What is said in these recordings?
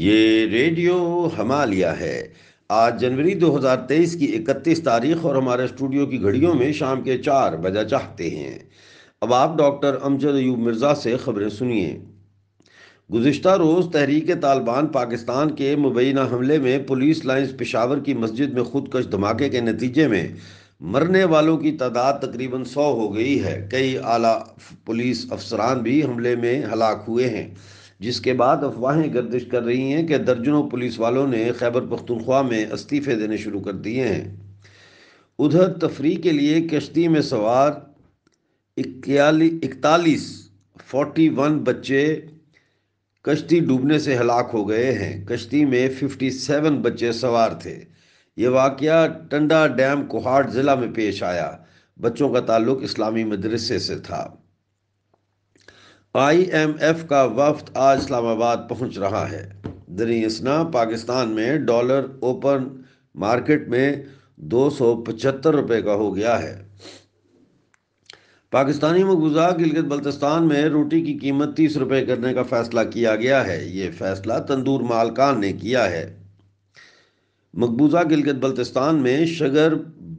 ये रेडियो हमालिया है आज जनवरी 2023 की 31 तारीख और हमारे स्टूडियो की घड़ियों में शाम के चार बजा चाहते हैं अब आप डॉक्टर अमजद अयूब मिर्ज़ा से खबरें सुनिए गुज्त रोज़ तहरीक तालिबान पाकिस्तान के मुबैना हमले में पुलिस लाइन्स पेशावर की मस्जिद में खुदकश धमाके के नतीजे में मरने वालों की तादाद तकरीबन सौ हो गई है कई आला पुलिस अफसरान भी हमले में हलाक हुए हैं जिसके बाद अफवाहें गर्दिश कर रही हैं कि दर्जनों पुलिस वालों ने खैबर पख्तनख्वा में इस्तीफ़े देने शुरू कर दिए हैं उधर तफरी के लिए कश्ती में सवार इकतालीस फोर्टी वन बच्चे कश्ती डूबने से हलाक हो गए हैं कश्ती में फिफ्टी सेवन बच्चे सवार थे ये वाक़ टंडा डैम कोहाट ज़िला में पेश आया बच्चों का ताल्लुक इस्लामी मदरसे से था आईएमएफ का वफद आज इस्लामाबाद पहुंच रहा है दरियसना पाकिस्तान में डॉलर ओपन मार्केट में दो सौ पचहत्तर रुपये का हो गया है पाकिस्तानी मकबूजा गिलगित बल्तिस्तान में रोटी की कीमत तीस रुपये करने का फैसला किया गया है ये फैसला तंदूर मालकान ने किया है मकबूजा गिलगित बल्तिस्तान में शगर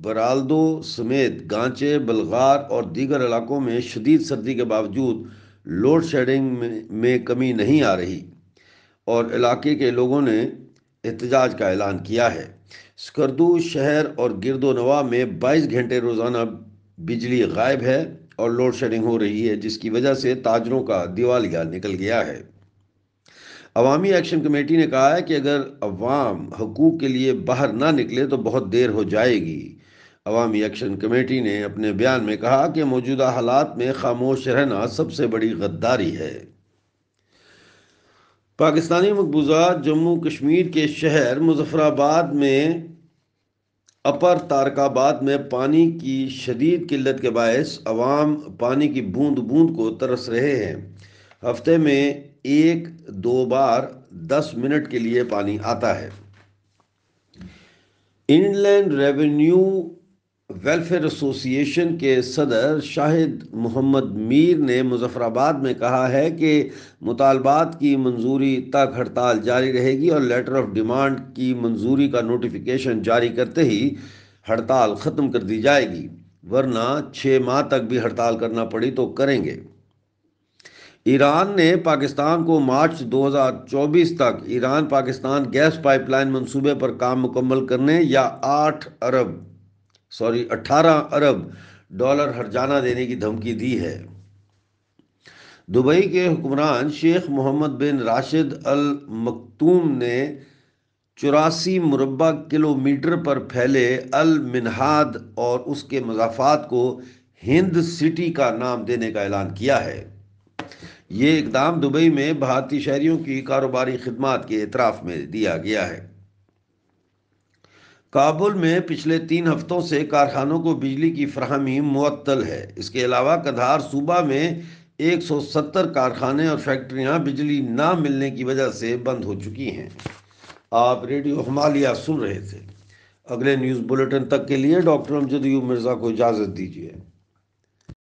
बरालदो समेत गांचे बलगार और दीगर इलाकों में शदीद सर्दी के बावजूद लोड शेडिंग में, में कमी नहीं आ रही और इलाके के लोगों ने एहतजाज का ऐलान किया है स्कर्दू शहर और गिरदोनवा में 22 घंटे रोज़ाना बिजली गायब है और लोड शेडिंग हो रही है जिसकी वजह से ताजरों का दिवालिया निकल गया है अवामी एक्शन कमेटी ने कहा है कि अगर अवाम हकूक़ के लिए बाहर ना निकले तो बहुत देर हो जाएगी अवामी एक्शन कमेटी ने अपने बयान में कहा कि मौजूदा हालात में खामोश रहना सबसे बड़ी गद्दारी है पाकिस्तानी मकबूजा जम्मू कश्मीर के शहर मुजफ्फराबाद में अपर तारकाबाद में पानी की शदीद किल्लत के बायस अवाम पानी की बूंद बूंद को तरस रहे हैं हफ्ते में एक दो बार दस मिनट के लिए पानी आता है इनलैंड रेवेन्यू वेलफेयर एसोसिएशन के सदर शाहिद मोहम्मद मीर ने मुजफ्फराबाद में कहा है कि मुतालबात की मंजूरी तक हड़ताल जारी रहेगी और लेटर ऑफ डिमांड की मंजूरी का नोटिफिकेशन जारी करते ही हड़ताल ख़त्म कर दी जाएगी वरना छः माह तक भी हड़ताल करना पड़ी तो करेंगे ईरान ने पाकिस्तान को मार्च 2024 तक ईरान पाकिस्तान गैस पाइपलाइन मंसूबे पर काम मुकम्मल करने या आठ अरब सॉरी 18 अरब डॉलर हरजाना देने की धमकी दी है दुबई के हुक्मरान शेख मोहम्मद बिन राशिद अल मकतूम ने चौरासी मुरबा किलोमीटर पर फैले अल मिनहाद और उसके मजाफात को हिंद सिटी का नाम देने का ऐलान किया है ये इकदाम दुबई में भारतीय शहरियों की कारोबारी खदमात के इतराफ़ में दिया गया है काबुल में पिछले तीन हफ्तों से कारखानों को बिजली की फ्राहमी मअतल है इसके अलावा कधार सूबा में 170 कारखाने और फैक्ट्रियां बिजली ना मिलने की वजह से बंद हो चुकी हैं आप रेडियो हमालिया सुन रहे थे अगले न्यूज़ बुलेटिन तक के लिए डॉक्टर अमजद मिर्ज़ा को इजाज़त दीजिए